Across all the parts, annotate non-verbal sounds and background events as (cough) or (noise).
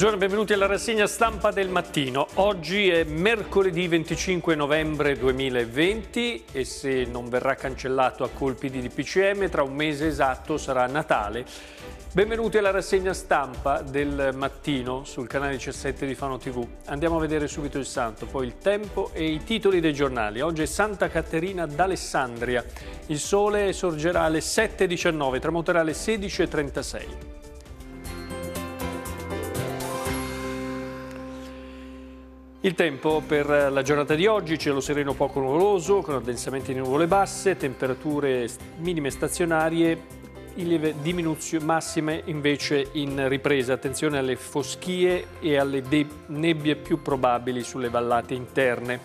Buongiorno e benvenuti alla rassegna stampa del mattino. Oggi è mercoledì 25 novembre 2020 e se non verrà cancellato a colpi di DPCM tra un mese esatto sarà Natale. Benvenuti alla rassegna stampa del mattino sul canale 17 di Fano TV. Andiamo a vedere subito il santo, poi il tempo e i titoli dei giornali. Oggi è Santa Caterina d'Alessandria. Il sole sorgerà alle 7.19, tramonterà alle 16.36. Il tempo per la giornata di oggi, cielo sereno poco nuvoloso, con addensamenti di nuvole basse, temperature minime stazionarie, in lieve massime invece in ripresa. Attenzione alle foschie e alle nebbie più probabili sulle vallate interne.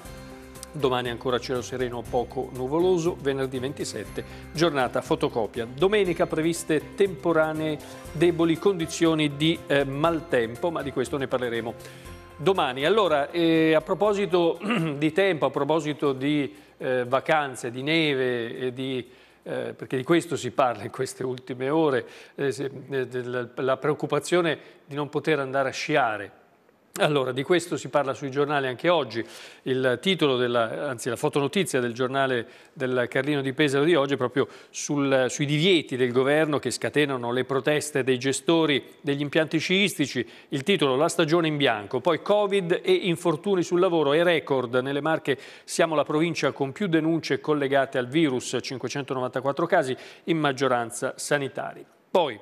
Domani ancora cielo sereno poco nuvoloso, venerdì 27, giornata fotocopia. Domenica previste temporanee deboli condizioni di eh, maltempo, ma di questo ne parleremo Domani, allora eh, a proposito (clears throat) di tempo, a proposito di eh, vacanze, di neve, e di eh, perché di questo si parla in queste ultime ore, eh, se, eh, la preoccupazione di non poter andare a sciare allora, di questo si parla sui giornali anche oggi. Il titolo, della, anzi la fotonotizia del giornale del Carlino di Pesaro di oggi è proprio sul, sui divieti del governo che scatenano le proteste dei gestori degli impianti sciistici. Il titolo, la stagione in bianco. Poi Covid e infortuni sul lavoro e record. Nelle Marche siamo la provincia con più denunce collegate al virus, 594 casi, in maggioranza sanitari. Poi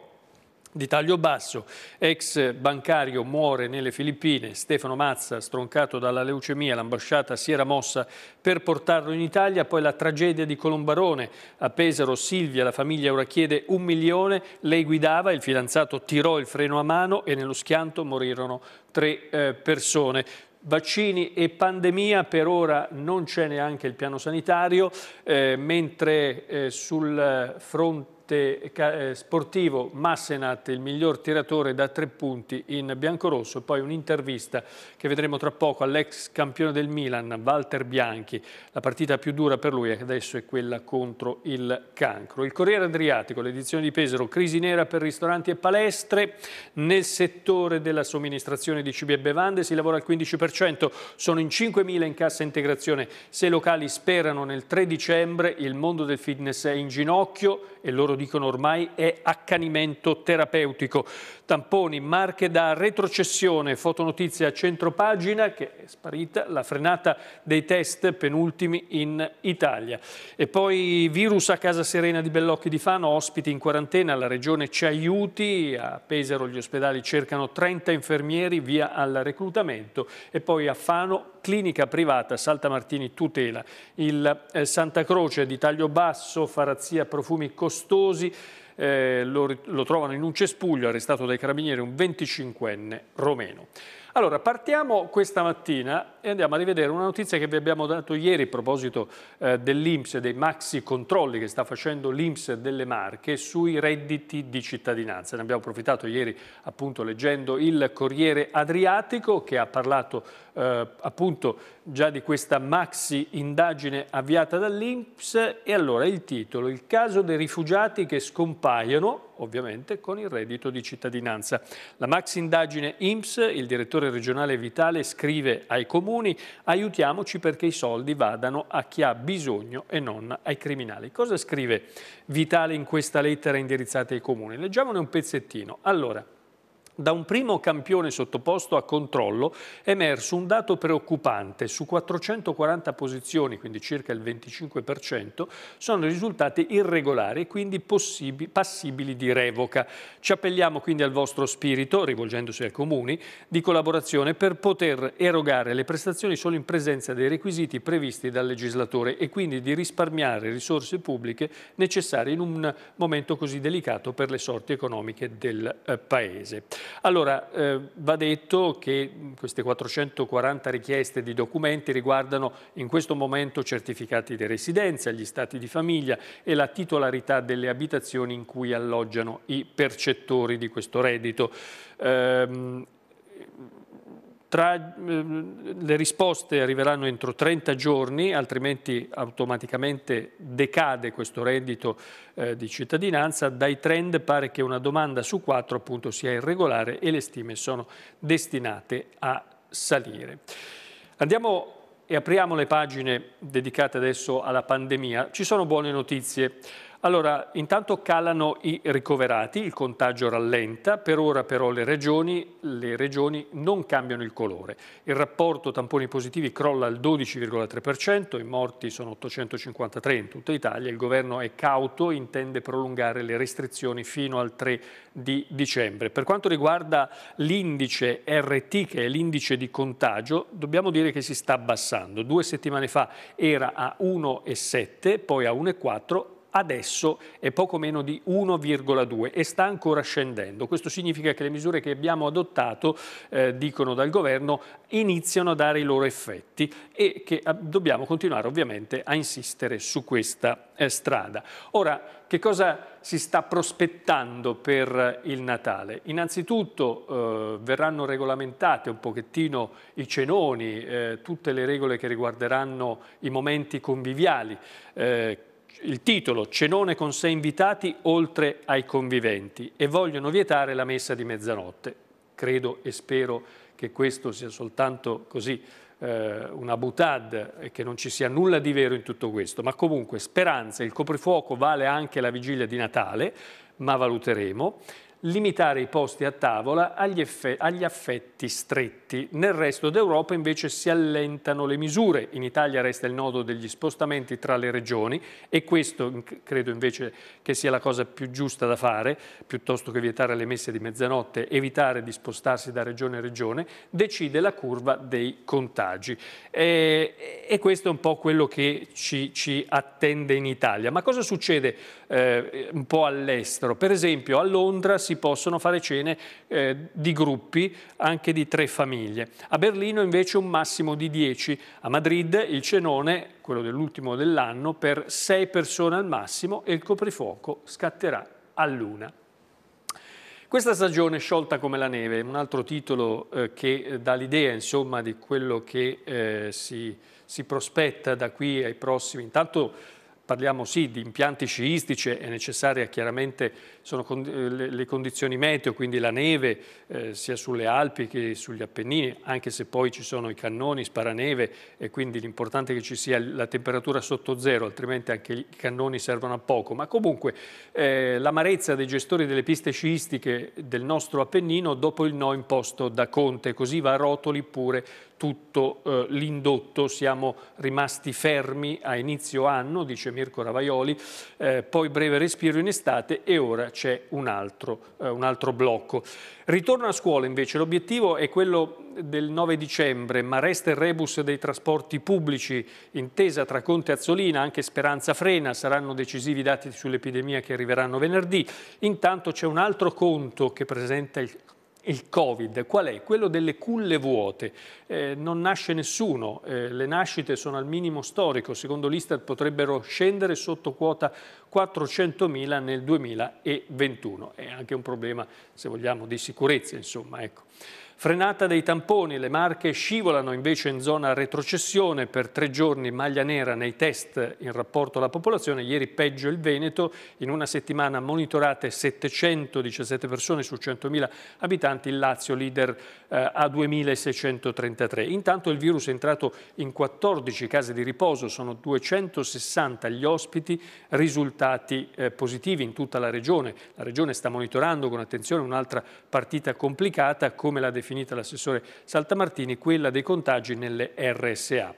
di taglio basso, ex bancario muore nelle Filippine, Stefano Mazza stroncato dalla leucemia, l'ambasciata si era mossa per portarlo in Italia, poi la tragedia di Colombarone, a Pesaro Silvia, la famiglia ora chiede un milione, lei guidava, il fidanzato tirò il freno a mano e nello schianto morirono tre eh, persone vaccini e pandemia, per ora non c'è neanche il piano sanitario, eh, mentre eh, sul eh, fronte fronte eh, sportivo Massenat, il miglior tiratore da tre punti in biancorosso, poi un'intervista che vedremo tra poco all'ex campione del Milan, Walter Bianchi. La partita più dura per lui adesso è quella contro il cancro. Il Corriere Adriatico, l'edizione di Pesaro, crisi nera per ristoranti e palestre. Nel settore della somministrazione di cibi e bevande si lavora al 15%, sono in 5.000 in cassa integrazione. Se i locali sperano nel 3 dicembre, il mondo del fitness è in ginocchio e loro dicono dicono ormai, è accanimento terapeutico. Tamponi, marche da retrocessione, fotonotizia a centro pagina che è sparita, la frenata dei test penultimi in Italia. E poi virus a Casa Serena di Bellocchi di Fano, ospiti in quarantena, la regione ci aiuti, a Pesaro gli ospedali cercano 30 infermieri, via al reclutamento e poi a Fano clinica privata Salta Martini Tutela. Il eh, Santa Croce di taglio basso, farazia, profumi costosi, eh, lo, lo trovano in un cespuglio, arrestato dai carabinieri, un 25enne romeno. Allora, partiamo questa mattina e andiamo a rivedere una notizia che vi abbiamo dato ieri a proposito eh, dell'Inps e dei maxi controlli che sta facendo l'Inps delle Marche sui redditi di cittadinanza. Ne abbiamo approfittato ieri appunto leggendo il Corriere Adriatico che ha parlato eh, appunto già di questa maxi indagine avviata dall'Inps e allora il titolo, il caso dei rifugiati che scompaiono ovviamente con il reddito di cittadinanza. La maxi indagine Inps, il direttore regionale Vitale scrive ai comuni aiutiamoci perché i soldi vadano a chi ha bisogno e non ai criminali. Cosa scrive Vitale in questa lettera indirizzata ai comuni? Leggiamone un pezzettino. Allora, da un primo campione sottoposto a controllo è emerso un dato preoccupante. Su 440 posizioni, quindi circa il 25%, sono risultate irregolari e quindi passibili di revoca. Ci appelliamo quindi al vostro spirito, rivolgendosi ai comuni, di collaborazione per poter erogare le prestazioni solo in presenza dei requisiti previsti dal legislatore e quindi di risparmiare risorse pubbliche necessarie in un momento così delicato per le sorti economiche del eh, Paese. Allora, eh, va detto che queste 440 richieste di documenti riguardano in questo momento certificati di residenza, gli stati di famiglia e la titolarità delle abitazioni in cui alloggiano i percettori di questo reddito. Eh, tra, eh, le risposte arriveranno entro 30 giorni, altrimenti automaticamente decade questo reddito eh, di cittadinanza. Dai trend pare che una domanda su quattro appunto sia irregolare e le stime sono destinate a salire. Andiamo e apriamo le pagine dedicate adesso alla pandemia. Ci sono buone notizie. Allora, intanto calano i ricoverati, il contagio rallenta, per ora però le regioni, le regioni non cambiano il colore. Il rapporto tamponi positivi crolla al 12,3%, i morti sono 853 in tutta Italia, il governo è cauto e intende prolungare le restrizioni fino al 3 di dicembre. Per quanto riguarda l'indice RT, che è l'indice di contagio, dobbiamo dire che si sta abbassando. Due settimane fa era a 1,7, poi a 1,4, adesso è poco meno di 1,2 e sta ancora scendendo. Questo significa che le misure che abbiamo adottato, eh, dicono dal governo, iniziano a dare i loro effetti e che ah, dobbiamo continuare ovviamente a insistere su questa eh, strada. Ora, che cosa si sta prospettando per eh, il Natale? Innanzitutto eh, verranno regolamentate un pochettino i cenoni, eh, tutte le regole che riguarderanno i momenti conviviali, eh, il titolo Cenone con sei invitati oltre ai conviventi e vogliono vietare la messa di mezzanotte. Credo e spero che questo sia soltanto così eh, una butad e che non ci sia nulla di vero in tutto questo, ma comunque speranze, il coprifuoco vale anche la vigilia di Natale, ma valuteremo limitare i posti a tavola agli, agli affetti stretti. Nel resto d'Europa invece si allentano le misure. In Italia resta il nodo degli spostamenti tra le regioni e questo credo invece che sia la cosa più giusta da fare, piuttosto che vietare le messe di mezzanotte, evitare di spostarsi da regione a regione, decide la curva dei contagi. E, e questo è un po' quello che ci, ci attende in Italia. Ma cosa succede eh, un po' all'estero? Per esempio a Londra si si possono fare cene eh, di gruppi anche di tre famiglie. A Berlino invece un massimo di 10, a Madrid il cenone, quello dell'ultimo dell'anno, per 6 persone al massimo e il coprifuoco scatterà a luna. Questa stagione sciolta come la neve, un altro titolo eh, che eh, dà l'idea insomma, di quello che eh, si, si prospetta da qui ai prossimi. Intanto parliamo sì di impianti sciistici, è necessaria chiaramente sono con, eh, le, le, condizioni meteo, quindi la neve eh, sia sulle Alpi che sugli Appennini, anche se poi ci sono i cannoni, sparaneve e quindi l'importante è che ci sia la temperatura sotto zero, altrimenti anche i cannoni servono a poco, ma comunque eh, l'amarezza dei gestori delle piste sciistiche del nostro Appennino dopo il no imposto da Conte, così va a rotoli pure tutto eh, l'indotto, siamo rimasti fermi a inizio anno, dice Mirko Ravaioli, eh, poi breve respiro in estate e ora c'è un, eh, un altro blocco. Ritorno a scuola invece, l'obiettivo è quello del 9 dicembre, ma resta il rebus dei trasporti pubblici, intesa tra Conte e Azzolina, anche Speranza frena, saranno decisivi i dati sull'epidemia che arriveranno venerdì. Intanto c'è un altro conto che presenta il, il Covid, qual è? Quello delle culle vuote. Eh, non nasce nessuno, eh, le nascite sono al minimo storico, secondo l'Istat potrebbero scendere sotto quota 400.000 nel 2021. È anche un problema, se vogliamo, di sicurezza, insomma, ecco. Frenata dei tamponi, le marche scivolano invece in zona retrocessione per tre giorni maglia nera nei test in rapporto alla popolazione, ieri peggio il Veneto, in una settimana monitorate 717 persone su 100.000 abitanti, il Lazio leader eh, a 2.633. Intanto il virus è entrato in 14 case di riposo, sono 260 gli ospiti risultati risultati eh, positivi in tutta la regione. La regione sta monitorando con attenzione un'altra partita complicata, come l'ha definita l'assessore Saltamartini, quella dei contagi nelle RSA.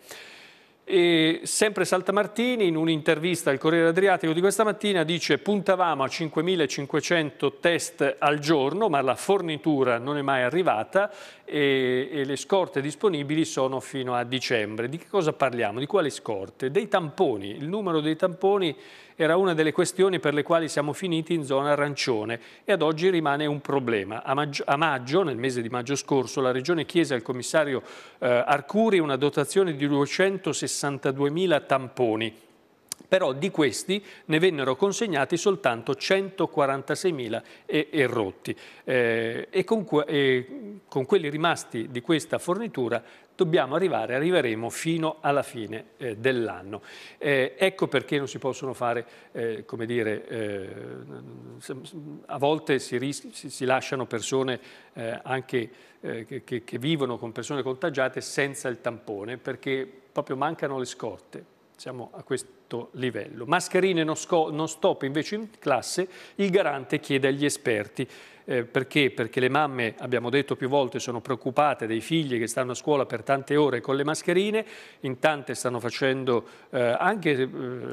E sempre Saltamartini in un'intervista al Corriere Adriatico di questa mattina dice puntavamo a 5.500 test al giorno ma la fornitura non è mai arrivata e, e, le scorte disponibili sono fino a dicembre. Di che cosa parliamo? Di quali scorte? Dei tamponi. Il numero dei tamponi era una delle questioni per le quali siamo finiti in zona arancione e ad oggi rimane un problema. A maggio, a maggio nel mese di maggio scorso, la Regione chiese al commissario eh, Arcuri una dotazione di 262.000 tamponi però di questi ne vennero consegnati soltanto 146.000 e, e rotti eh, e, con, e con quelli rimasti di questa fornitura dobbiamo arrivare, arriveremo fino alla fine eh, dell'anno. Eh, ecco perché non si possono fare, eh, come dire, eh, a volte si, si lasciano persone eh, anche eh, che, che, che vivono con persone contagiate senza il tampone, perché proprio mancano le scorte. Siamo a questo sotto livello. Mascherine non, stop invece in classe, il garante chiede agli esperti. Eh, perché? Perché le mamme, abbiamo detto più volte, sono preoccupate dei figli che stanno a scuola per tante ore con le mascherine, in tante stanno facendo eh, anche,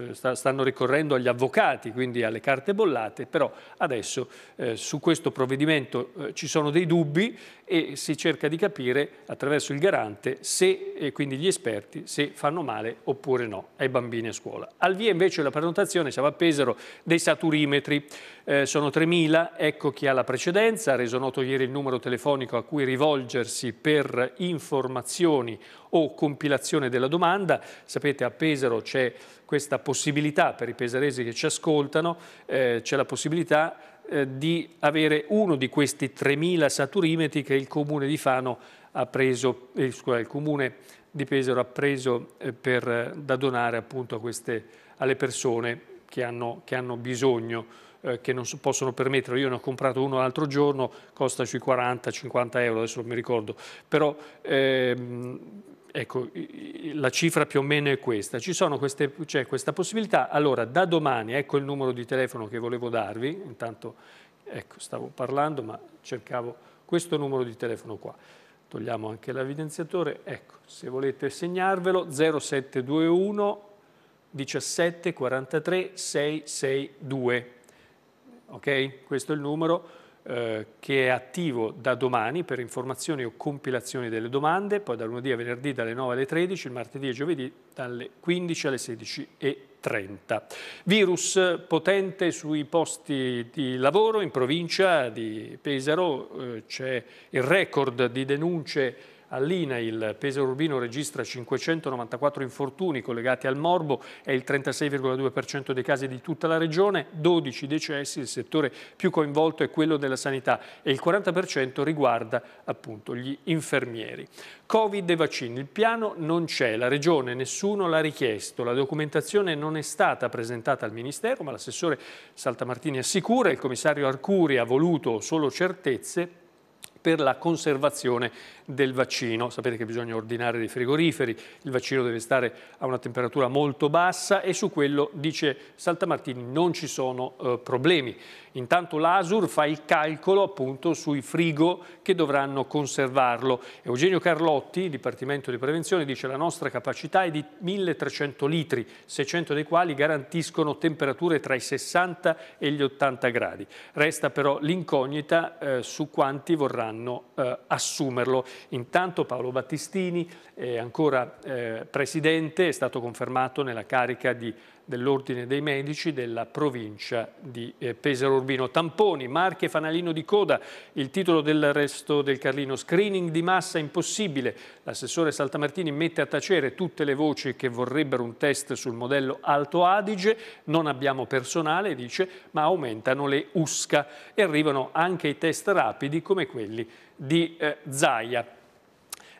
eh, sta, stanno ricorrendo agli avvocati, quindi alle carte bollate, però adesso eh, su questo provvedimento eh, ci sono dei dubbi e si cerca di capire attraverso il garante se, e quindi gli esperti, se fanno male oppure no ai bambini a scuola scuola. Al via invece la prenotazione siamo a Pesaro dei saturimetri, eh, sono 3.000, ecco chi ha la precedenza, ha reso noto ieri il numero telefonico a cui rivolgersi per informazioni o compilazione della domanda, sapete a Pesaro c'è questa possibilità per i pesaresi che ci ascoltano, eh, c'è la possibilità eh, di avere uno di questi 3.000 saturimetri che il comune di Fano ha preso, eh, il comune di Pesaro appreso eh, per, eh, da donare appunto a queste, alle persone che hanno, che hanno bisogno, eh, che non possono permetterlo. Io ne ho comprato uno l'altro giorno, costa sui 40-50 euro, adesso non mi ricordo, però ehm, ecco, la cifra più o meno è questa. C'è cioè, questa possibilità, allora da domani, ecco il numero di telefono che volevo darvi, intanto ecco, stavo parlando ma cercavo questo numero di telefono qua togliamo anche l'evidenziatore, ecco, se volete segnarvelo, 0721 17 43 662. Ok? Questo è il numero eh, che è attivo da domani per informazioni o compilazioni delle domande, poi da lunedì a venerdì dalle 9 alle 13, il martedì e giovedì dalle 15 alle 16 e 30. Virus potente sui posti di lavoro in provincia di Pesaro, eh, c'è il record di denunce All'INA il peso Urbino registra 594 infortuni collegati al morbo, è il 36,2% dei casi di tutta la regione, 12 decessi, il settore più coinvolto è quello della sanità e il 40% riguarda appunto gli infermieri. Covid e vaccini, il piano non c'è, la regione nessuno l'ha richiesto, la documentazione non è stata presentata al Ministero, ma l'assessore Saltamartini assicura, il commissario Arcuri ha voluto solo certezze per la conservazione del vaccino. Sapete che bisogna ordinare dei frigoriferi, il vaccino deve stare a una temperatura molto bassa e su quello, dice Saltamartini, non ci sono eh, problemi. Intanto l'ASUR fa il calcolo appunto sui frigo che dovranno conservarlo. Eugenio Carlotti, Dipartimento di Prevenzione, dice la nostra capacità è di 1300 litri, 600 dei quali garantiscono temperature tra i 60 e gli 80 gradi. Resta però l'incognita eh, su quanti vorranno eh, assumerlo. Intanto Paolo Battistini è ancora eh, presidente, è stato confermato nella carica di dell'Ordine dei Medici della provincia di eh, Pesaro Urbino. Tamponi, marche, fanalino di coda, il titolo del resto del Carlino. Screening di massa impossibile. L'assessore Saltamartini mette a tacere tutte le voci che vorrebbero un test sul modello Alto Adige. Non abbiamo personale, dice, ma aumentano le USCA e arrivano anche i test rapidi come quelli di eh, Zaia.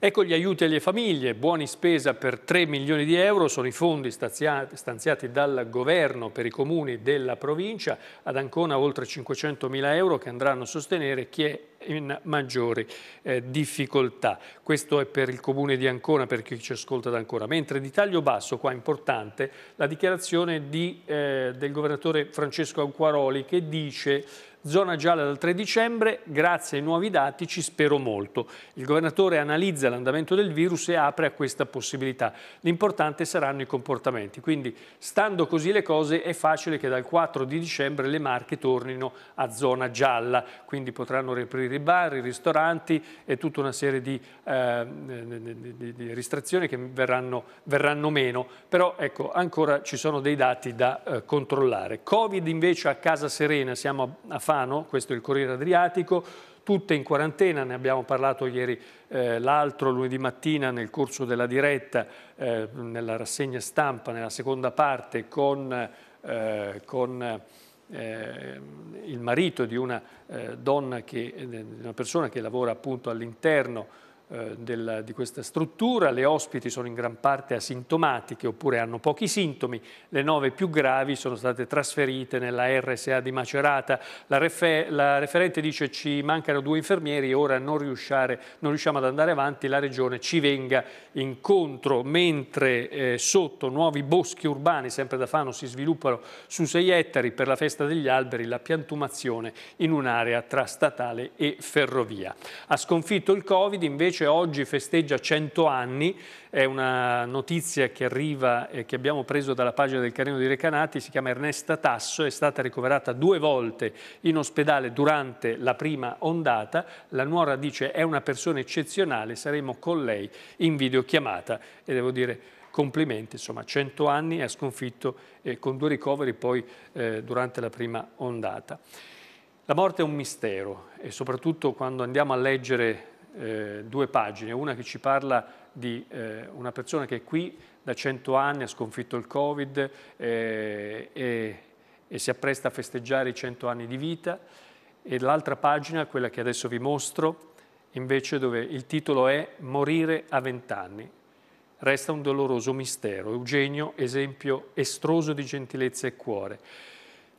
Ecco gli aiuti alle famiglie, buoni spesa per 3 milioni di euro, sono i fondi stanziati dal governo per i comuni della provincia, ad Ancona oltre 500 mila euro che andranno a sostenere chi è in maggiori eh, difficoltà. Questo è per il comune di Ancona, per chi ci ascolta da Ancona. Mentre di taglio basso, qua importante, la dichiarazione di, eh, del governatore Francesco Anquaroli che dice zona gialla dal 3 dicembre, grazie ai nuovi dati ci spero molto. Il governatore analizza l'andamento del virus e apre a questa possibilità. L'importante saranno i comportamenti, quindi stando così le cose è facile che dal 4 di dicembre le Marche tornino a zona gialla, quindi potranno riaprire aprire i bar, i ristoranti e tutta una serie di, eh, di, di restrizioni che verranno, verranno, meno, però ecco ancora ci sono dei dati da eh, controllare. Covid invece a Casa Serena, siamo a Fano, questo è il Corriere Adriatico, tutte in quarantena, ne abbiamo parlato ieri eh, l'altro lunedì mattina nel corso della diretta, eh, nella rassegna stampa, nella seconda parte con... Eh, con eh, il marito di una, eh, che, eh, di una persona che lavora appunto all'interno eh, di questa struttura, le ospiti sono in gran parte asintomatiche oppure hanno pochi sintomi, le nove più gravi sono state trasferite nella RSA di Macerata, la, refer la referente dice ci mancano due infermieri, ora non, non, riusciamo ad andare avanti, la regione ci venga incontro, mentre eh, sotto nuovi boschi urbani, sempre da Fano, si sviluppano su 6 ettari per la festa degli alberi, la piantumazione in un'area tra statale e ferrovia. Ha sconfitto il Covid invece invece oggi festeggia 100 anni, è una notizia che arriva e eh, che abbiamo preso dalla pagina del Carino di Recanati, si chiama Ernesta Tasso, è stata ricoverata due volte in ospedale durante la prima ondata, la nuora dice è una persona eccezionale, saremo con lei in videochiamata e devo dire complimenti, insomma 100 anni ha sconfitto eh, con due ricoveri poi eh, durante la prima ondata. La morte è un mistero e soprattutto quando andiamo a leggere eh, due pagine, una che ci parla di eh, una persona che è qui da 100 anni, ha sconfitto il Covid eh, e, e, si appresta a festeggiare i 100 anni di vita e l'altra pagina, quella che adesso vi mostro, invece dove il titolo è Morire a 20 anni. Resta un doloroso mistero. Eugenio, esempio estroso di gentilezza e cuore.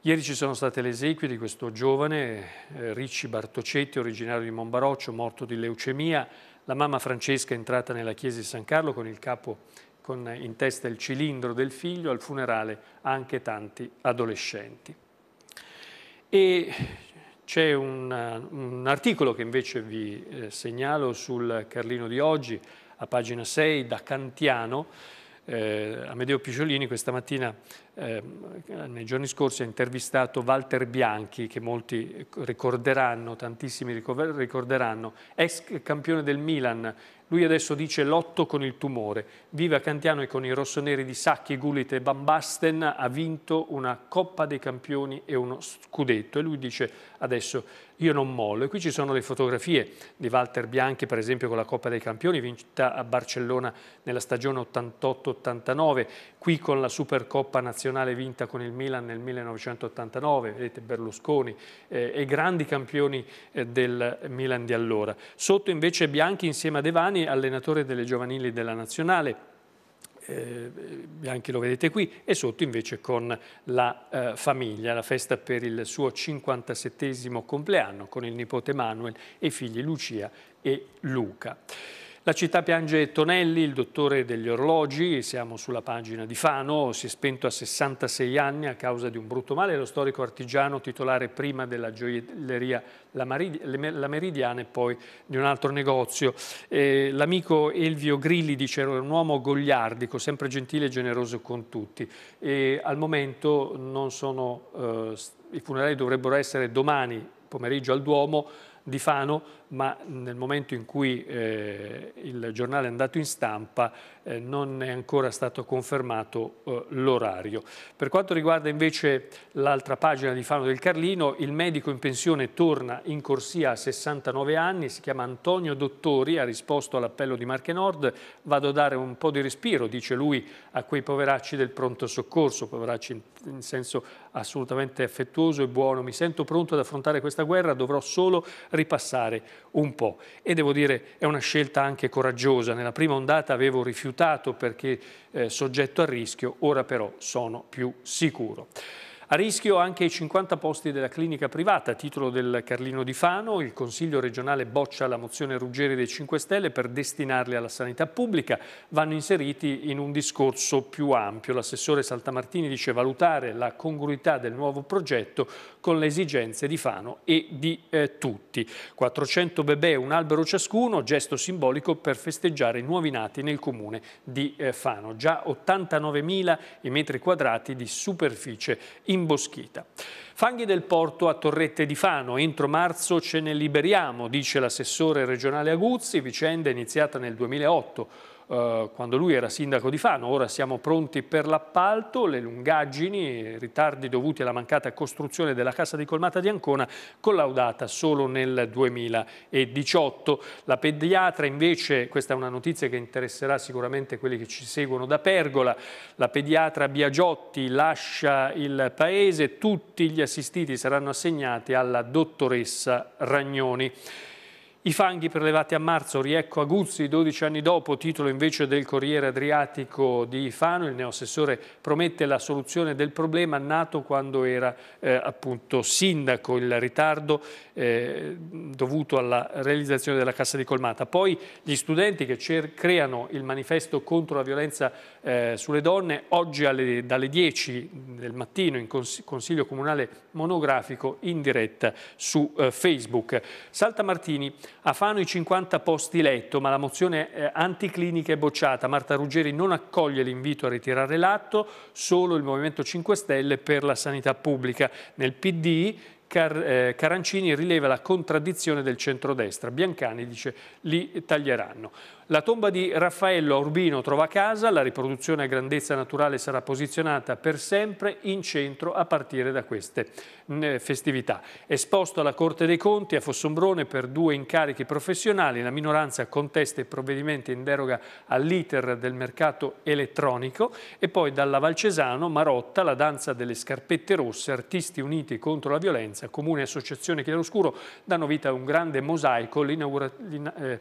Ieri ci sono state le esequie di questo giovane, eh, Ricci Bartocetti, originario di Monbaroccio, morto di leucemia. La mamma Francesca è entrata nella chiesa di San Carlo con il capo con eh, in testa il cilindro del figlio, al funerale anche tanti adolescenti. E c'è un, eh, un, articolo che invece vi eh, segnalo sul Carlino di oggi, a pagina 6, da Cantiano, eh, Amedeo Picciolini questa mattina, eh, nei giorni scorsi, ha intervistato Walter Bianchi, che molti ricorderanno, tantissimi ricorderanno, ex campione del Milan, lui adesso dice lotto con il tumore. Viva Cantiano e con i rossoneri di Sacchi, Gullit e Van Basten ha vinto una Coppa dei Campioni e uno scudetto. E lui dice adesso io non mollo. E qui ci sono le fotografie di Walter Bianchi, per esempio, con la Coppa dei Campioni, vinta a Barcellona nella stagione 88-89. Qui con la Supercoppa nazionale vinta con il Milan nel 1989. Vedete Berlusconi eh, e grandi campioni eh, del Milan di allora. Sotto invece Bianchi insieme a Devani allenatore delle giovanili della Nazionale, eh, anche lo vedete qui, e sotto invece con la eh, famiglia, la festa per il suo 57 compleanno con il nipote Manuel e i figli Lucia e Luca. La città piange Tonelli, il dottore degli orologi, siamo sulla pagina di Fano, si è spento a 66 anni a causa di un brutto male, lo storico artigiano titolare prima della gioielleria La, Meridiana e poi di un altro negozio. Eh, l'amico Elvio Grilli dice era un uomo gogliardico, sempre gentile e generoso con tutti. E al momento sono, eh, i funerali dovrebbero essere domani pomeriggio al Duomo, di Fano, ma nel momento in cui eh, il giornale è andato in stampa eh, non è ancora stato confermato eh, l'orario. Per quanto riguarda invece l'altra pagina di Fano del Carlino, il medico in pensione torna in corsia a 69 anni, si chiama Antonio Dottori, ha risposto all'appello di Marche Nord, vado a dare un po' di respiro, dice lui, a quei poveracci del pronto soccorso, poveracci in, in senso assolutamente affettuoso e buono, mi sento pronto ad affrontare questa guerra, dovrò solo ripassare un po'. E devo dire è una scelta anche coraggiosa. Nella prima ondata avevo rifiutato perché eh, soggetto a rischio, ora però sono più sicuro. A rischio anche i 50 posti della clinica privata. A titolo del Carlino di Fano, il Consiglio regionale boccia la mozione Ruggeri dei 5 Stelle per destinarli alla sanità pubblica. Vanno inseriti in un discorso più ampio. L'assessore Saltamartini dice valutare la congruità del nuovo progetto con le esigenze di Fano e di eh, tutti. 400 bebè, un albero ciascuno, gesto simbolico per festeggiare i nuovi nati nel comune di eh, Fano. Già 89.000 i metri quadrati di superficie in imboschita. Fanghi del porto a Torrette di Fano, entro marzo ce ne liberiamo, dice l'assessore regionale Aguzzi, vicenda iniziata nel 2008 eh, quando lui era sindaco di Fano, ora siamo pronti per l'appalto, le lungaggini, i ritardi dovuti alla mancata costruzione della cassa di colmata di Ancona, collaudata solo nel 2018. La pediatra invece, questa è una notizia che interesserà sicuramente quelli che ci seguono da Pergola, la pediatra Biagiotti lascia il paese, tutti gli assistiti saranno assegnati alla dottoressa Ragnoni. I fanghi prelevati a marzo, Riecco Aguzzi, 12 anni dopo, titolo invece del Corriere Adriatico di Fano, il neoassessore promette la soluzione del problema nato quando era eh, appunto sindaco, il ritardo eh, dovuto alla realizzazione della cassa di colmata. Poi gli studenti che creano il manifesto contro la violenza eh, sulle donne, oggi alle, dalle 10 del mattino in cons Consiglio Comunale Monografico in diretta su eh, Facebook. Salta Martini. A Fano i 50 posti letto, ma la mozione eh, anticlinica è bocciata. Marta Ruggeri non accoglie l'invito a ritirare l'atto, solo il Movimento 5 Stelle per la sanità pubblica. Nel PD Car eh, Carancini rileva la contraddizione del centrodestra. Biancani dice li taglieranno. La tomba di Raffaello a Urbino trova casa, la riproduzione a grandezza naturale sarà posizionata per sempre in centro a partire da queste mm, festività. Esposto alla Corte dei Conti a Fossombrone per due incarichi professionali, la minoranza contesta i provvedimenti in deroga all'iter del mercato elettronico e poi dalla Valcesano Marotta la danza delle scarpette rosse, artisti uniti contro la violenza, comune associazione Chiaroscuro danno vita a un grande mosaico, l'inaugurazione eh,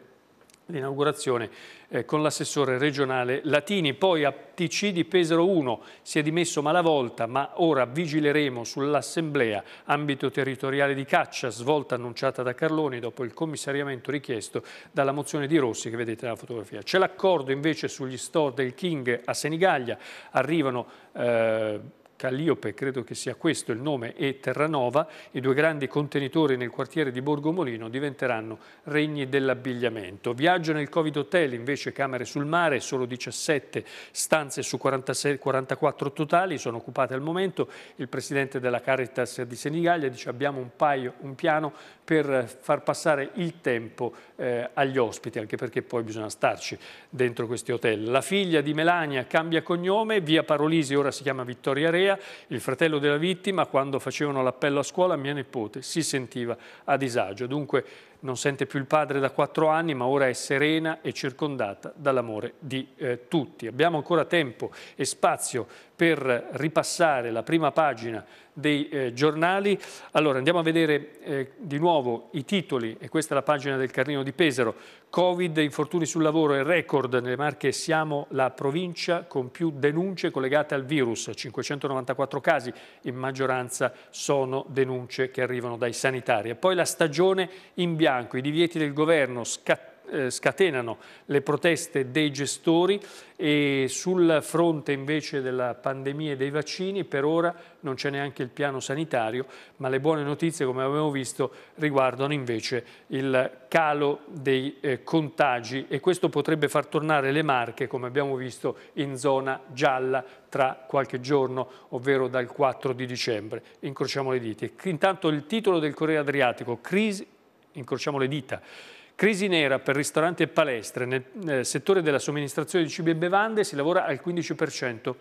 l'inaugurazione eh, con l'assessore regionale Latini. Poi a TC di Pesaro 1 si è dimesso Malavolta, ma ora vigileremo sull'assemblea ambito territoriale di caccia, svolta annunciata da Carloni dopo il commissariamento richiesto dalla mozione di Rossi che vedete nella fotografia. C'è l'accordo invece sugli store del King a Senigallia, arrivano... Eh, Calliope, credo che sia questo il nome, e Terranova, i due grandi contenitori nel quartiere di Borgomolino diventeranno regni dell'abbigliamento. Viaggio nel Covid Hotel, invece camere sul mare, solo 17 stanze su 46, 44 totali sono occupate al momento. Il presidente della Caritas di Senigallia dice abbiamo un, paio, un piano per far passare il tempo eh, agli ospiti, anche perché poi bisogna starci dentro questi hotel. La figlia di Melania cambia cognome, via Parolisi ora si chiama Vittoria Rea, Andrea, il fratello della vittima, quando facevano l'appello a scuola, mia nipote si sentiva a disagio. Dunque non sente più il padre da quattro anni, ma ora è serena e circondata dall'amore di eh, tutti. Abbiamo ancora tempo e spazio per ripassare la prima pagina dei eh, giornali. Allora andiamo a vedere eh, di nuovo i titoli e questa è la pagina del Carnino di Pesaro. Covid, infortuni sul lavoro e record nelle Marche siamo la provincia con più denunce collegate al virus, 594 casi, in maggioranza sono denunce che arrivano dai sanitari. E poi la stagione in bianco, i divieti del governo scattati eh, scatenano le proteste dei gestori e sul fronte invece della pandemia e dei vaccini per ora non c'è neanche il piano sanitario, ma le buone notizie come abbiamo visto riguardano invece il calo dei eh, contagi e questo potrebbe far tornare le Marche come abbiamo visto in zona gialla tra qualche giorno, ovvero dal 4 di dicembre. Incrociamo le dita. Intanto il titolo del Corriere Adriatico, crisi, incrociamo le dita. Crisi nera per ristoranti e palestre. Nel eh, settore della somministrazione di cibi e bevande si lavora al 15%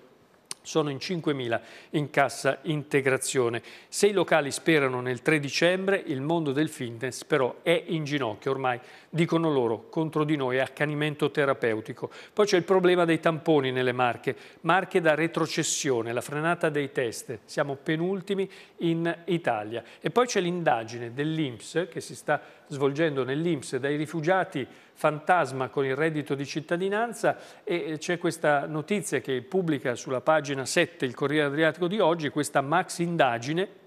sono in 5.000 in cassa integrazione. Se i locali sperano nel 3 dicembre, il mondo del fitness però è in ginocchio ormai, dicono loro, contro di noi, accanimento terapeutico. Poi c'è il problema dei tamponi nelle marche, marche da retrocessione, la frenata dei test, siamo penultimi in Italia. E poi c'è l'indagine dell'Inps che si sta svolgendo nell'Inps dai rifugiati fantasma con il reddito di cittadinanza e eh, c'è questa notizia che pubblica sulla pagina 7 il Corriere Adriatico di oggi, questa max indagine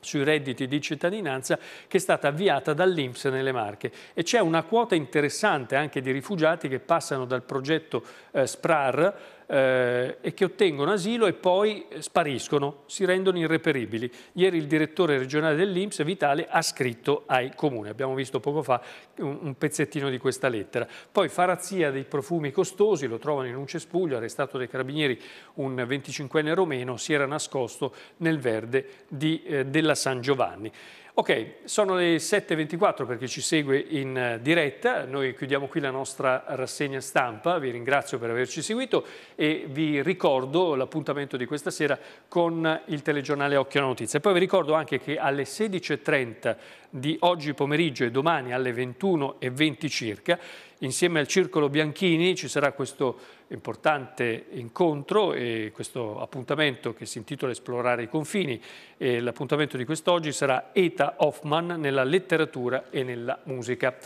sui redditi di cittadinanza che è stata avviata dall'Inps nelle Marche e c'è una quota interessante anche di rifugiati che passano dal progetto eh, SPRAR eh, e che ottengono asilo e poi spariscono, si rendono irreperibili. Ieri il direttore regionale dell'Inps, Vitale, ha scritto ai comuni, abbiamo visto poco fa un, un pezzettino di questa lettera. Poi farazia dei profumi costosi, lo trovano in un cespuglio, arrestato dai carabinieri un 25enne romeno, si era nascosto nel verde di, eh, della San Giovanni. Ok, sono le 7.24 per chi ci segue in eh, diretta, noi chiudiamo qui la nostra rassegna stampa, vi ringrazio per averci seguito e vi ricordo l'appuntamento di questa sera con il telegiornale Occhio alla Notizia. E poi vi ricordo anche che alle 16.30 di oggi pomeriggio e domani alle 21.20 circa, insieme al Circolo Bianchini ci sarà questo importante incontro e questo appuntamento che si intitola Esplorare i confini e l'appuntamento di quest'oggi sarà Eta Hoffman nella letteratura e nella musica.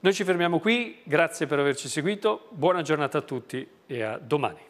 Noi ci fermiamo qui, grazie per averci seguito, buona giornata a tutti e a domani.